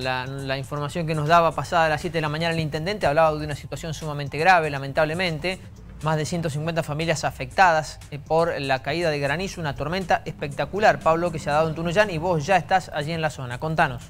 La, información que nos daba pasada a las 7 de la mañana el intendente hablaba de una situación sumamente grave, lamentablemente. Más de 150 familias afectadas eh, por la caída de granizo, una tormenta espectacular, Pablo, que se ha dado en Tunuyán y vos ya estás allí en la zona. Contanos.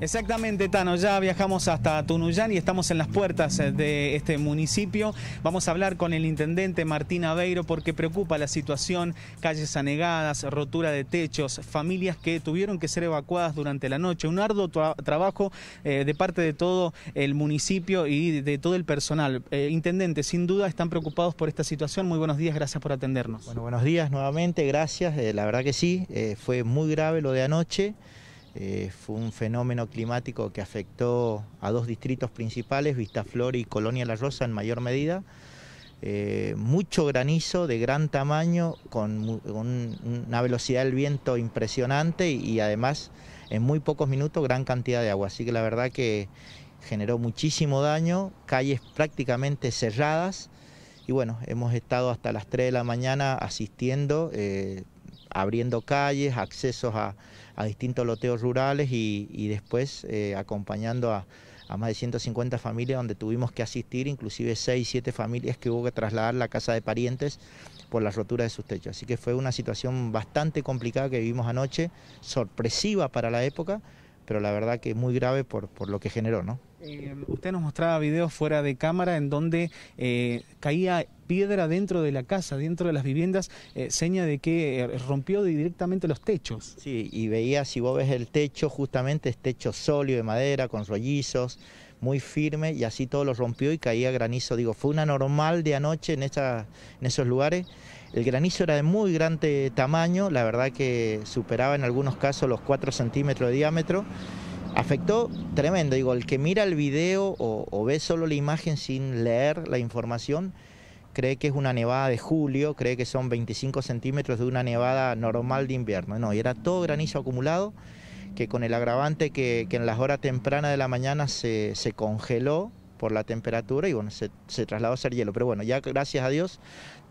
Exactamente, Tano. Ya viajamos hasta Tunuyán y estamos en las puertas eh, de este municipio. Vamos a hablar con el intendente Martín Aveiro porque preocupa la situación, calles anegadas, rotura de techos, familias que tuvieron que ser evacuadas durante la noche. Un arduo trabajo eh, de parte de todo el municipio y de todo el personal. Eh, intendente, sin duda están preocupados por esta situación. Muy buenos días, gracias por atendernos. Bueno, buenos días nuevamente, gracias. la verdad que sí, fue muy grave lo de anoche. Eh, fue un fenómeno climático que afectó a dos distritos principales, Vistaflor y Colonia La Rosa en mayor medida. Eh, mucho granizo de gran tamaño, con una velocidad del viento impresionante y, además en muy pocos minutos gran cantidad de agua. Así que la verdad que generó muchísimo daño, calles prácticamente cerradas y bueno, hemos estado hasta las 3 de la mañana asistiendo. Eh, abriendo calles, accesos a, distintos loteos rurales y, después eh, acompañando a, más de 150 familias donde tuvimos que asistir, inclusive 6, 7 familias que hubo que trasladar la casa de parientes por la rotura de sus techos. Así que fue una situación bastante complicada que vivimos anoche, sorpresiva para la época, pero la verdad que muy grave por, por lo que generó, ¿no? Eh, usted nos mostraba videos fuera de cámara en donde eh, caía piedra dentro de la casa, dentro de las viviendas, eh, seña de que rompió directamente los techos. Sí, y veía, si vos ves el techo, justamente es techo sólido de madera, con rollizos, muy firme, y así todo lo rompió y caía granizo. Digo, fue una normal de anoche en, en esos lugares. El granizo era de muy grande tamaño, la verdad que superaba en algunos casos los 4 centímetros de diámetro afectó tremendo. Digo, el que mira el video o, ve solo la imagen sin leer la información, cree que es una nevada de julio, cree que son 25 centímetros de una nevada normal de invierno. No, y era todo granizo acumulado, que con el agravante que, en las horas tempranas de la mañana se, congeló por la temperatura y bueno, se, se trasladó a ser hielo. Pero bueno, ya gracias a Dios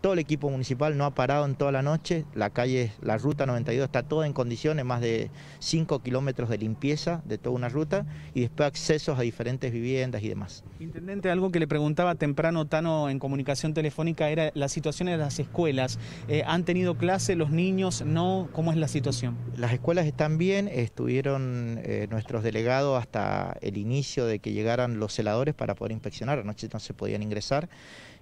todo el equipo municipal no ha parado en toda la noche, la calle, la ruta 92 está toda en condiciones, más de 5 kilómetros de limpieza de toda una ruta y después accesos a diferentes viviendas y demás. Intendente, algo que le preguntaba temprano Tano en comunicación telefónica era la situación de las escuelas. Eh, ¿Han tenido clase los niños? ¿No? ¿Cómo es la situación? Las escuelas están bien, estuvieron eh, nuestros delegados hasta el inicio de que llegaran los celadores para poder inspeccionar, anoche no se podían ingresar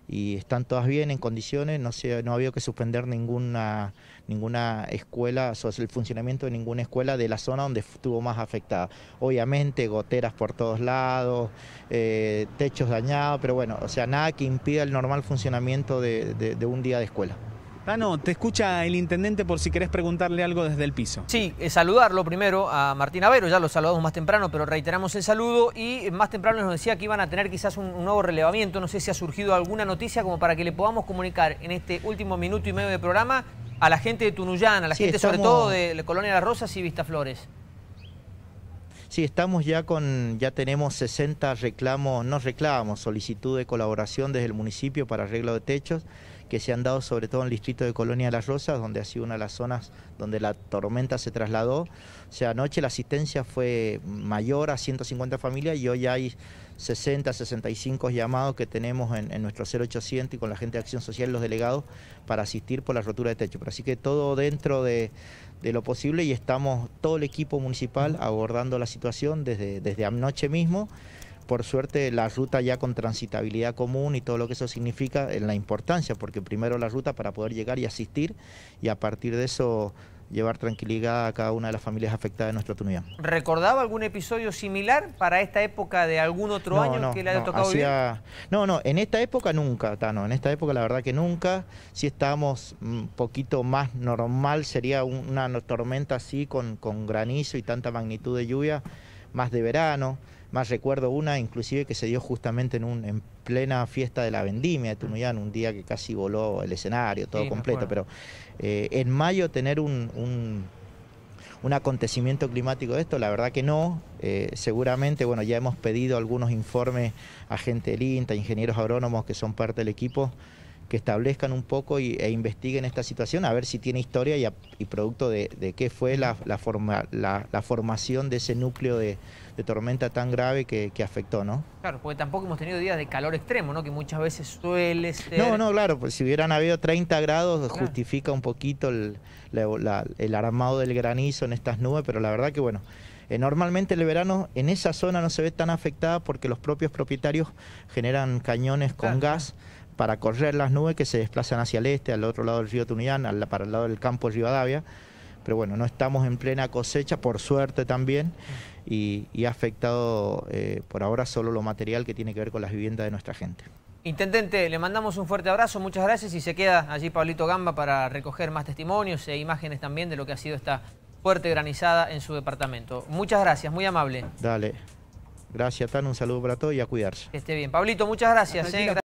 y están todas bien, en condiciones, no, se, no ha habido que suspender ninguna, ninguna escuela, o el funcionamiento de ninguna escuela de la zona donde estuvo más afectada. Obviamente goteras por todos lados, eh, techos dañados, pero bueno, o sea, nada que impida el normal funcionamiento de un día de escuela. Tano, te escucha el intendente por si querés preguntarle algo desde el piso. Sí, eh, saludarlo primero a Martín Avero, ya lo saludamos más temprano, pero reiteramos el saludo y más temprano nos decía que iban a tener quizás un, nuevo relevamiento, no sé si ha surgido alguna noticia como para que le podamos comunicar en este último minuto y medio de programa a la gente de Tunuyán, a la gente sobre todo de Colonia Las Rosas y Vistaflores. Sí, estamos ya con, ya tenemos 60 reclamos, no reclamos, solicitud de colaboración desde el municipio para arreglo de techos que se han dado sobre todo en el distrito de Colonia de Las Rosas, donde ha sido una de las zonas donde la tormenta se trasladó. O sea, anoche la asistencia fue mayor a 150 familias y hoy hay 60, 65 llamados que tenemos en, nuestro 0800 y con la gente de Acción Social y los delegados para asistir por la rotura de techo. Pero así que todo dentro de, lo posible y estamos todo el equipo municipal abordando la situación desde anoche mismo por suerte la ruta ya con transitabilidad común y todo lo que eso significa en la importancia, porque primero la ruta para poder llegar y asistir y a partir de eso llevar tranquilidad a cada una de las familias afectadas de nuestra comunidad. ¿Recordaba algún episodio similar para esta época de algún otro año que le haya tocado No, no, en esta época nunca, Tano, en esta época la verdad que nunca. Si estábamos un mm, poquito más normal, sería una tormenta así con, con granizo y tanta magnitud de lluvia, más de verano. Más recuerdo una, inclusive, que se dio justamente en, un, en plena fiesta de la vendimia de mm. Tunuyán, un día que casi voló el escenario, todo completo. Pero eh, en mayo tener un, acontecimiento climático de esto? La verdad que no. Eh, seguramente, bueno, ya hemos pedido algunos informes a gente del INTA, ingenieros agrónomos que son parte del equipo, que establezcan un poco e investiguen esta situación, a ver si tiene historia y, producto de, qué fue la, forma, la, formación de ese núcleo de, tormenta tan grave que, afectó, ¿no? Claro, porque tampoco hemos tenido días de calor extremo, ¿no? Que muchas veces suele ser... No, no, claro, pues si hubieran habido 30 grados justifica un poquito el, armado del granizo en estas nubes, pero la verdad que bueno eh, normalmente el verano en esa zona no se ve tan afectada porque los propios propietarios generan cañones con gas para correr las nubes que se desplazan hacia el este, al otro lado del río Tunidán, para el lado del campo Rivadavia. Pero bueno, no estamos en plena cosecha, por suerte también, y, ha afectado eh, por ahora solo lo material que tiene que ver con las viviendas de nuestra gente. Intendente, le mandamos un fuerte abrazo, muchas gracias y se queda allí Pablito Gamba para recoger más testimonios e imágenes también de lo que ha sido esta fuerte granizada en su departamento. Muchas gracias, muy amable. Dale. Gracias, Tan, un saludo para todos y a cuidarse. Que esté bien. Pablito, muchas gracias.